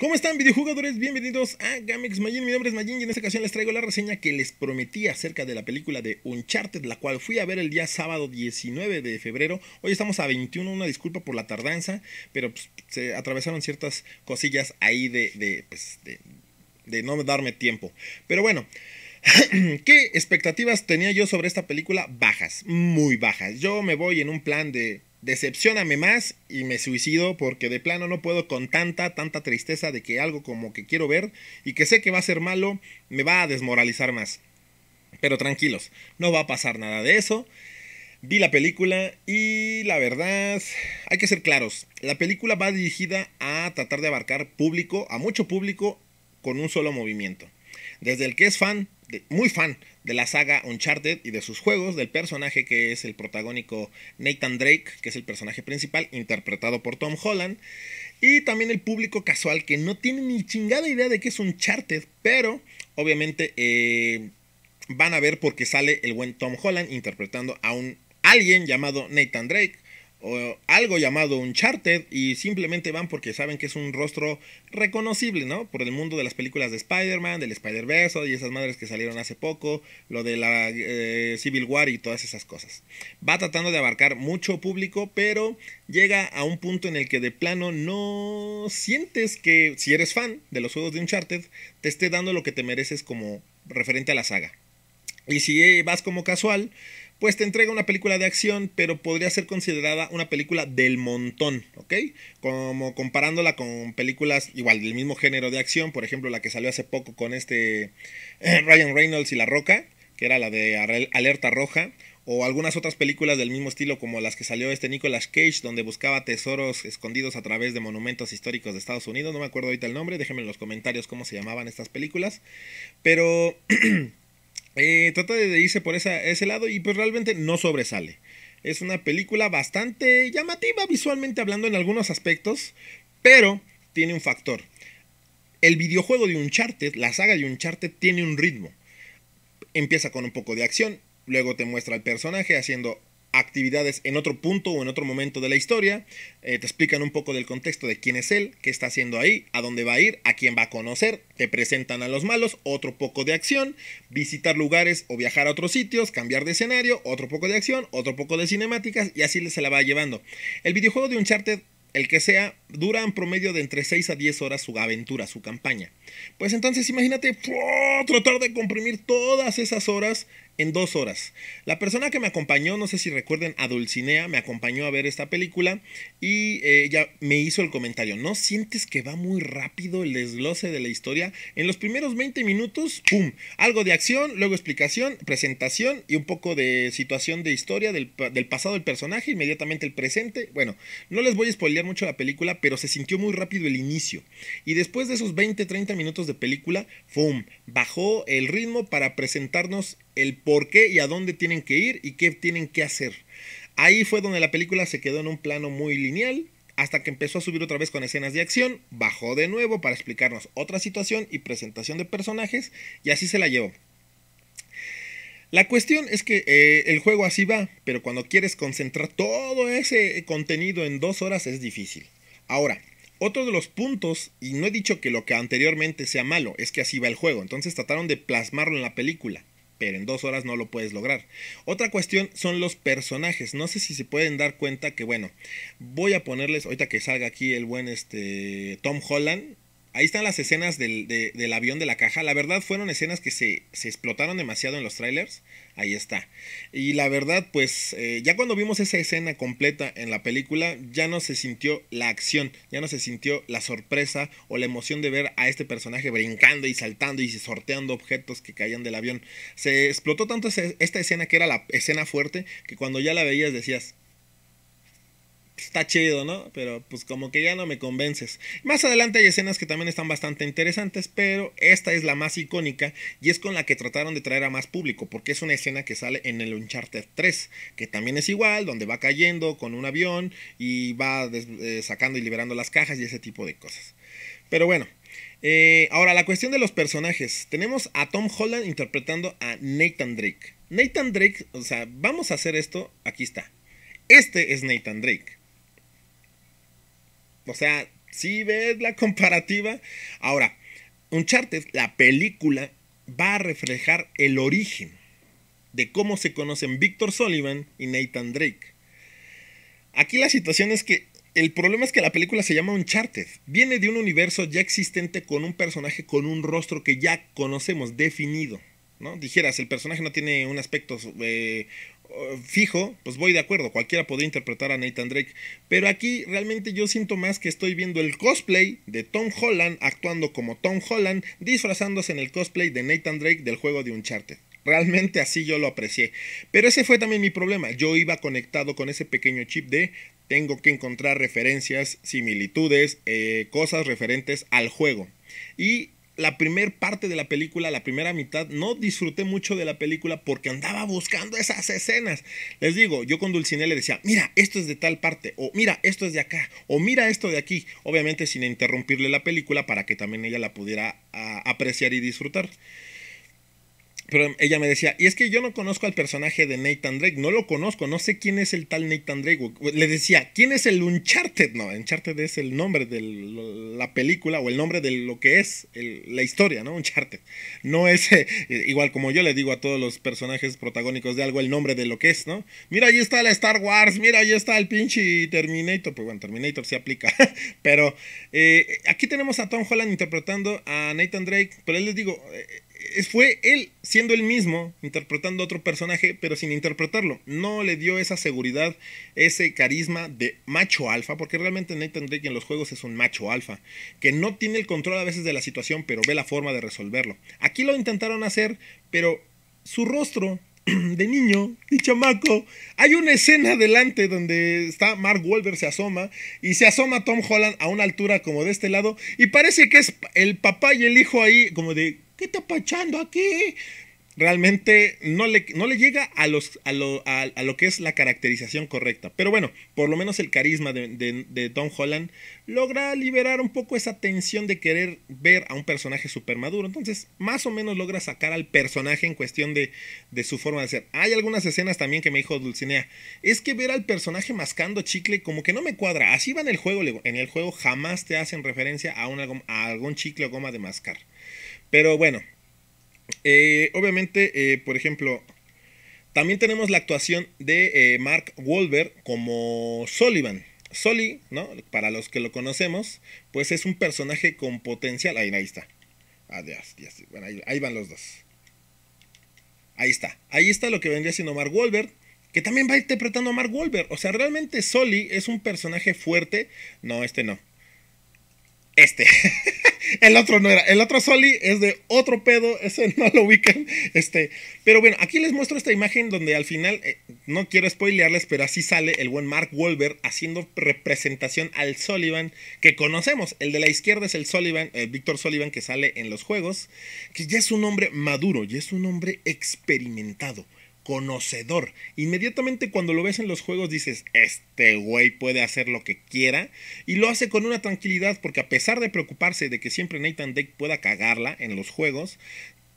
¿Cómo están videojugadores? Bienvenidos a Gamex Majin, mi nombre es Majin y en esta ocasión les traigo la reseña que les prometí acerca de la película de Uncharted, la cual fui a ver el día sábado 19 de febrero, hoy estamos a 21, una disculpa por la tardanza, pero pues, se atravesaron ciertas cosillas ahí de, de, pues, de no darme tiempo, pero bueno... ¿Qué expectativas tenía yo sobre esta película? Bajas, muy bajas. Yo me voy en un plan de decepcioname más y me suicido porque de plano no puedo con tanta, tanta tristeza de que algo como que quiero ver y que sé que va a ser malo me va a desmoralizar más. Pero tranquilos, no va a pasar nada de eso. Vi la película y la verdad, hay que ser claros, la película va dirigida a tratar de abarcar público, a mucho público, con un solo movimiento. Desde el que es fan, muy fan de la saga Uncharted y de sus juegos, del personaje que es el protagónico Nathan Drake, que es el personaje principal, interpretado por Tom Holland, y también el público casual que no tiene ni chingada idea de qué es Uncharted, pero obviamente eh, van a ver porque sale el buen Tom Holland interpretando a un alguien llamado Nathan Drake algo llamado Uncharted y simplemente van porque saben que es un rostro reconocible, ¿no? Por el mundo de las películas de Spider-Man, del Spider-Verse y esas madres que salieron hace poco, lo de la eh, Civil War y todas esas cosas. Va tratando de abarcar mucho público, pero llega a un punto en el que de plano no sientes que, si eres fan de los juegos de Uncharted, te esté dando lo que te mereces como referente a la saga. Y si vas como casual, pues te entrega una película de acción, pero podría ser considerada una película del montón, ¿ok? Como comparándola con películas igual del mismo género de acción, por ejemplo la que salió hace poco con este eh, Ryan Reynolds y La Roca, que era la de Alerta Roja, o algunas otras películas del mismo estilo como las que salió este Nicolas Cage, donde buscaba tesoros escondidos a través de monumentos históricos de Estados Unidos, no me acuerdo ahorita el nombre, déjenme en los comentarios cómo se llamaban estas películas, pero... Eh, trata de irse por ese lado y pues realmente no sobresale. Es una película bastante llamativa visualmente hablando en algunos aspectos, pero tiene un factor. El videojuego de Uncharted, la saga de Uncharted, tiene un ritmo. Empieza con un poco de acción, luego te muestra al personaje haciendo actividades en otro punto o en otro momento de la historia. Eh, te explican un poco del contexto de quién es él, qué está haciendo ahí, a dónde va a ir, a quién va a conocer. Te presentan a los malos, otro poco de acción, visitar lugares o viajar a otros sitios, cambiar de escenario, otro poco de acción, otro poco de cinemáticas y así se la va llevando. El videojuego de Uncharted, el que sea, dura en promedio de entre 6 a 10 horas su aventura, su campaña. Pues entonces imagínate tratar de comprimir todas esas horas en dos horas. La persona que me acompañó, no sé si recuerden, a Dulcinea, me acompañó a ver esta película y eh, ella me hizo el comentario, ¿no sientes que va muy rápido el desglose de la historia? En los primeros 20 minutos, ¡pum! Algo de acción, luego explicación, presentación y un poco de situación de historia del, del pasado del personaje, inmediatamente el presente. Bueno, no les voy a spoilear mucho la película, pero se sintió muy rápido el inicio. Y después de esos 20, 30 minutos, minutos de película, ¡fum! Bajó el ritmo para presentarnos el por qué y a dónde tienen que ir y qué tienen que hacer. Ahí fue donde la película se quedó en un plano muy lineal, hasta que empezó a subir otra vez con escenas de acción, bajó de nuevo para explicarnos otra situación y presentación de personajes, y así se la llevó. La cuestión es que eh, el juego así va, pero cuando quieres concentrar todo ese contenido en dos horas es difícil. Ahora, otro de los puntos, y no he dicho que lo que anteriormente sea malo, es que así va el juego, entonces trataron de plasmarlo en la película, pero en dos horas no lo puedes lograr. Otra cuestión son los personajes, no sé si se pueden dar cuenta que bueno, voy a ponerles, ahorita que salga aquí el buen este, Tom Holland, Ahí están las escenas del, avión de la caja. La verdad fueron escenas que se, explotaron demasiado en los trailers. Ahí está. Y la verdad, pues eh, ya cuando vimos esa escena completa en la película, ya no se sintió la acción, ya no se sintió la sorpresa o la emoción de ver a este personaje brincando y saltando y sorteando objetos que caían del avión. Se explotó tanto esta escena que era la escena fuerte que cuando ya la veías decías, está chido, ¿no? Pero pues como que ya no me convences. Más adelante hay escenas que también están bastante interesantes, pero esta es la más icónica y es con la que trataron de traer a más público, porque es una escena que sale en el Uncharted 3, que también es igual, donde va cayendo con un avión y va eh, sacando y liberando las cajas y ese tipo de cosas. Pero bueno, eh, ahora la cuestión de los personajes. Tenemos a Tom Holland interpretando a Nathan Drake. Nathan Drake, o sea, vamos a hacer esto, aquí está. Este es Nathan Drake. O sea, si ves la comparativa. Ahora, Uncharted, la película, va a reflejar el origen de cómo se conocen Victor Sullivan y Nathan Drake. Aquí la situación es que el problema es que la película se llama Uncharted. Viene de un universo ya existente con un personaje con un rostro que ya conocemos, definido. ¿no? Dijeras, el personaje no tiene un aspecto eh, fijo, pues voy de acuerdo, cualquiera podría interpretar a Nathan Drake, pero aquí realmente yo siento más que estoy viendo el cosplay de Tom Holland actuando como Tom Holland, disfrazándose en el cosplay de Nathan Drake del juego de Uncharted. Realmente así yo lo aprecié. Pero ese fue también mi problema. Yo iba conectado con ese pequeño chip de tengo que encontrar referencias, similitudes, eh, cosas referentes al juego. Y la primera parte de la película, la primera mitad, no disfruté mucho de la película porque andaba buscando esas escenas. Les digo, yo con Dulcinea le decía, mira, esto es de tal parte, o mira, esto es de acá, o mira esto de aquí. Obviamente sin interrumpirle la película para que también ella la pudiera ah, apreciar y disfrutar pero ella me decía, y es que yo no conozco al personaje de Nathan Drake, no lo conozco, no sé quién es el tal Nathan Drake. Le decía, ¿quién es el Uncharted? No, Uncharted es el nombre de la película o el nombre de lo que es la historia, ¿no? Uncharted. No es, eh, igual como yo le digo a todos los personajes protagónicos de algo, el nombre de lo que es, ¿no? Mira, ahí está la Star Wars, mira, ahí está el pinche Terminator. Pues bueno, Terminator se aplica. pero eh, aquí tenemos a Tom Holland interpretando a Nathan Drake, pero él les digo, eh, eh, fue él siendo el mismo, interpretando otro personaje, pero sin interpretarlo. No le dio esa seguridad, ese carisma de macho alfa, porque realmente Nathan Drake en los juegos es un macho alfa, que no tiene el control a veces de la situación, pero ve la forma de resolverlo. Aquí lo intentaron hacer, pero su rostro de niño, de chamaco. Hay una escena adelante donde está Mark Wahlberg se asoma y se asoma Tom Holland a una altura como de este lado y parece que es el papá y el hijo ahí como de ¿qué está pachando aquí? Realmente no le, no le llega a, los, a, lo, a, lo que es la caracterización correcta. Pero bueno, por lo menos el carisma de, Don Holland logra liberar un poco esa tensión de querer ver a un personaje super maduro. Entonces, más o menos logra sacar al personaje en cuestión de, su forma de ser. Hay algunas escenas también que me dijo Dulcinea. Es que ver al personaje mascando chicle como que no me cuadra. Así va en el juego. En el juego jamás te hacen referencia a, a algún chicle o goma de mascar. Pero bueno, eh, obviamente, eh, por ejemplo, también tenemos la actuación de eh, Mark wolver como Sullivan. Sully, ¿no? Para los que lo conocemos, pues es un personaje con potencial. Ahí, ahí está. Ah, ahí, van los dos. Ahí está. Ahí está lo que vendría siendo Mark wolver que también va interpretando a Mark Wolver. O sea, realmente Sully es un personaje fuerte. No, este no. Este. el otro no era. El otro Soli es de otro pedo. Ese no lo ubican. Este. Pero bueno, aquí les muestro esta imagen donde al final, eh, no quiero spoilearles, pero así sale el buen Mark Wahlberg haciendo representación al Sullivan que conocemos. El de la izquierda es el Sullivan, el eh, Víctor Sullivan que sale en los juegos, que ya es un hombre maduro, ya es un hombre experimentado conocedor. Inmediatamente cuando lo ves en los juegos dices, este güey puede hacer lo que quiera y lo hace con una tranquilidad porque a pesar de preocuparse de que siempre Nathan Deck pueda cagarla en los juegos,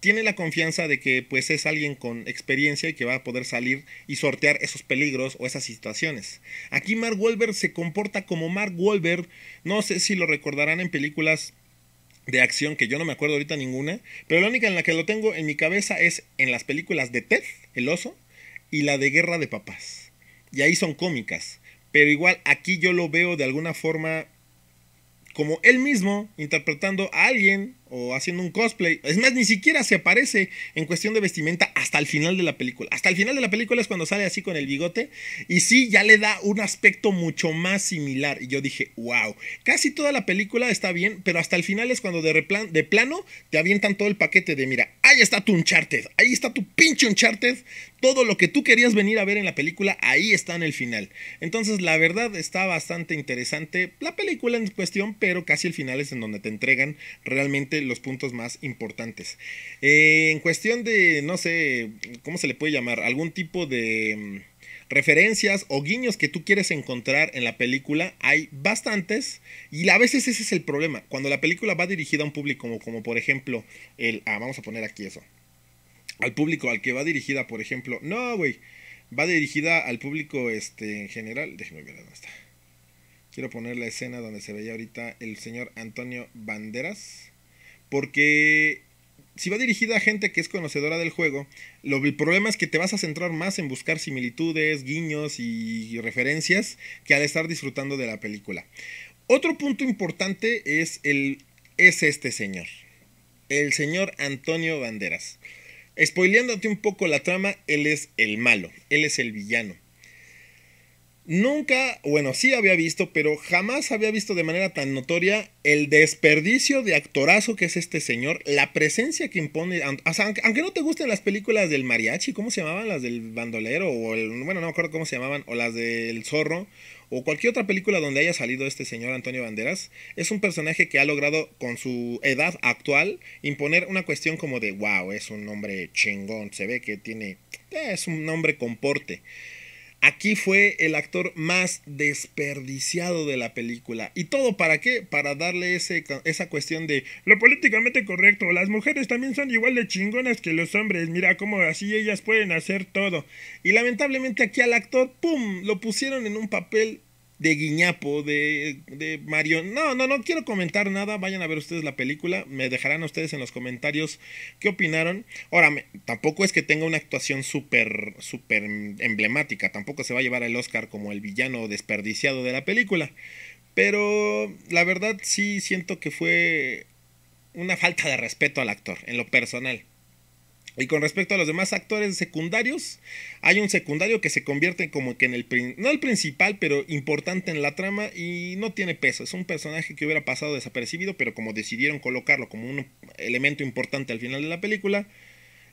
tiene la confianza de que pues es alguien con experiencia y que va a poder salir y sortear esos peligros o esas situaciones. Aquí Mark Wolver se comporta como Mark wolver no sé si lo recordarán en películas de acción que yo no me acuerdo ahorita ninguna, pero la única en la que lo tengo en mi cabeza es en las películas de Ted el oso y la de Guerra de Papás. Y ahí son cómicas. Pero igual aquí yo lo veo de alguna forma como él mismo interpretando a alguien o haciendo un cosplay. Es más, ni siquiera se aparece en cuestión de vestimenta hasta el final de la película. Hasta el final de la película es cuando sale así con el bigote y sí, ya le da un aspecto mucho más similar. Y yo dije, wow, casi toda la película está bien, pero hasta el final es cuando de, de plano te avientan todo el paquete de, mira, Ahí está tu Uncharted, ahí está tu pinche Uncharted. Todo lo que tú querías venir a ver en la película, ahí está en el final. Entonces, la verdad está bastante interesante la película en cuestión, pero casi el final es en donde te entregan realmente los puntos más importantes. Eh, en cuestión de, no sé, ¿cómo se le puede llamar? Algún tipo de mm, referencias o guiños que tú quieres encontrar en la película, hay bastantes y a veces ese es el problema. Cuando la película va dirigida a un público, como, por ejemplo, el, ah, vamos a poner aquí eso, al público al que va dirigida, por ejemplo, no, güey, va dirigida al público este, en general, déjeme ver dónde está. Quiero poner la escena donde se veía ahorita el señor Antonio Banderas, porque si va dirigida a gente que es conocedora del juego, lo, el problema es que te vas a centrar más en buscar similitudes, guiños y, referencias que al estar disfrutando de la película. Otro punto importante es, el, es este señor, el señor Antonio Banderas. Spoileándote un poco la trama, él es el malo, él es el villano. Nunca, bueno, sí había visto, pero jamás había visto de manera tan notoria el desperdicio de actorazo que es este señor, la presencia que impone, aunque, no te gusten las películas del mariachi, ¿cómo se llamaban? Las del bandolero, o el, bueno, no me acuerdo cómo se llamaban, o las del zorro, o cualquier otra película donde haya salido este señor Antonio Banderas, es un personaje que ha logrado con su edad actual imponer una cuestión como de, wow, es un hombre chingón, se ve que tiene, es un hombre con porte. Aquí fue el actor más desperdiciado de la película. ¿Y todo para qué? Para darle esa cuestión de lo políticamente correcto. Las mujeres también son igual de chingonas que los hombres. Mira cómo así ellas pueden hacer todo. Y lamentablemente aquí al actor, ¡pum!, lo pusieron en un papel de guiñapo, de, de Mario No, no, no quiero comentar nada. Vayan a ver ustedes la película. Me dejarán ustedes en los comentarios qué opinaron. Ahora, tampoco es que tenga una actuación súper, súper emblemática. Tampoco se va a llevar el Oscar como el villano desperdiciado de la película. Pero la verdad sí siento que fue una falta de respeto al actor, en lo personal. Y con respecto a los demás actores secundarios, hay un secundario que se convierte como que en el, no el principal, pero importante en la trama y no tiene peso. Es un personaje que hubiera pasado desapercibido, pero como decidieron colocarlo como un elemento importante al final de la película,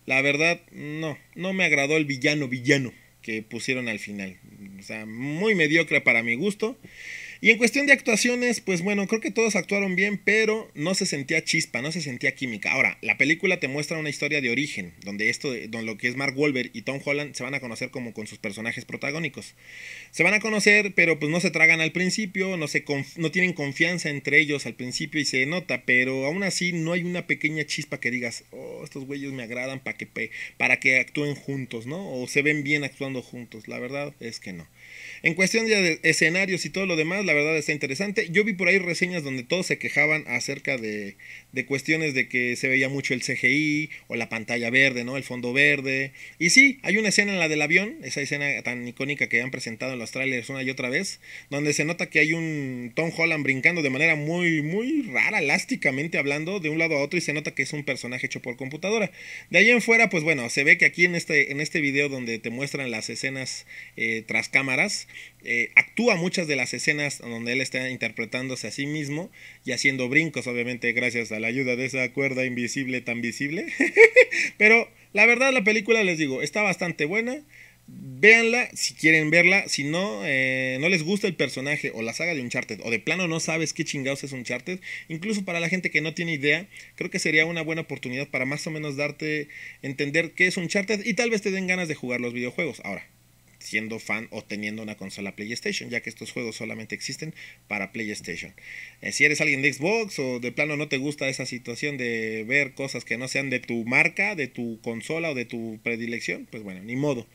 la verdad no, no me agradó el villano villano que pusieron al final. O sea, muy mediocre para mi gusto. Y en cuestión de actuaciones, pues bueno, creo que todos actuaron bien, pero no se sentía chispa, no se sentía química. Ahora, la película te muestra una historia de origen, donde esto, donde lo que es Mark Wahlberg y Tom Holland se van a conocer como con sus personajes protagónicos. Se van a conocer, pero pues no se tragan al principio, no, se no tienen confianza entre ellos al principio y se nota, pero aún así no hay una pequeña chispa que digas, oh, estos güeyes me agradan para que, para que actúen juntos, ¿no? O se ven bien actuando juntos. La verdad es que no. En cuestión de escenarios y todo lo demás, la verdad está interesante. Yo vi por ahí reseñas donde todos se quejaban acerca de, de cuestiones de que se veía mucho el CGI o la pantalla verde, ¿no? El fondo verde. Y sí, hay una escena en la del avión, esa escena tan icónica que han presentado en los trailers una y otra vez, donde se nota que hay un Tom Holland brincando de manera muy, muy rara, elásticamente hablando, de un lado a otro y se nota que es un personaje hecho por computadora. De ahí en fuera, pues bueno, se ve que aquí en este, en este video donde te muestran las escenas eh, tras cámaras, eh, actúa muchas de las escenas donde él está interpretándose a sí mismo y haciendo brincos, obviamente, gracias a la ayuda de esa cuerda invisible tan visible. Pero la verdad la película, les digo, está bastante buena. Véanla si quieren verla. Si no, eh, no les gusta el personaje o la saga de Uncharted o de plano no sabes qué chingados es Uncharted. Incluso para la gente que no tiene idea, creo que sería una buena oportunidad para más o menos darte entender qué es Uncharted y tal vez te den ganas de jugar los videojuegos. Ahora, siendo fan o teniendo una consola PlayStation, ya que estos juegos solamente existen para PlayStation. Eh, si eres alguien de Xbox o de plano no te gusta esa situación de ver cosas que no sean de tu marca, de tu consola o de tu predilección, pues bueno, ni modo.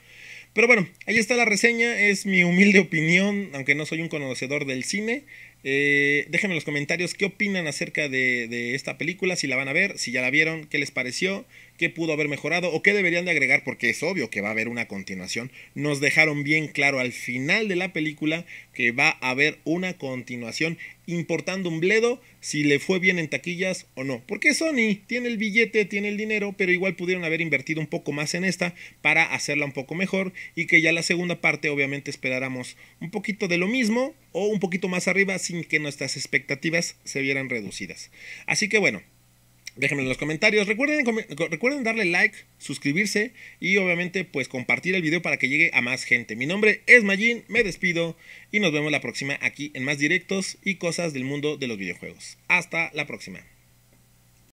Pero bueno, ahí está la reseña, es mi humilde opinión, aunque no soy un conocedor del cine. Eh, déjenme en los comentarios qué opinan acerca de, de esta película, si la van a ver, si ya la vieron, qué les pareció qué pudo haber mejorado o qué deberían de agregar, porque es obvio que va a haber una continuación. Nos dejaron bien claro al final de la película que va a haber una continuación, importando un bledo si le fue bien en taquillas o no. Porque Sony tiene el billete, tiene el dinero, pero igual pudieron haber invertido un poco más en esta para hacerla un poco mejor y que ya la segunda parte obviamente esperáramos un poquito de lo mismo o un poquito más arriba sin que nuestras expectativas se vieran reducidas. Así que bueno, Déjenme en los comentarios. Recuerden, darle like, suscribirse y obviamente pues compartir el video para que llegue a más gente. Mi nombre es Mayín, me despido y nos vemos la próxima aquí en más directos y cosas del mundo de los videojuegos. Hasta la próxima.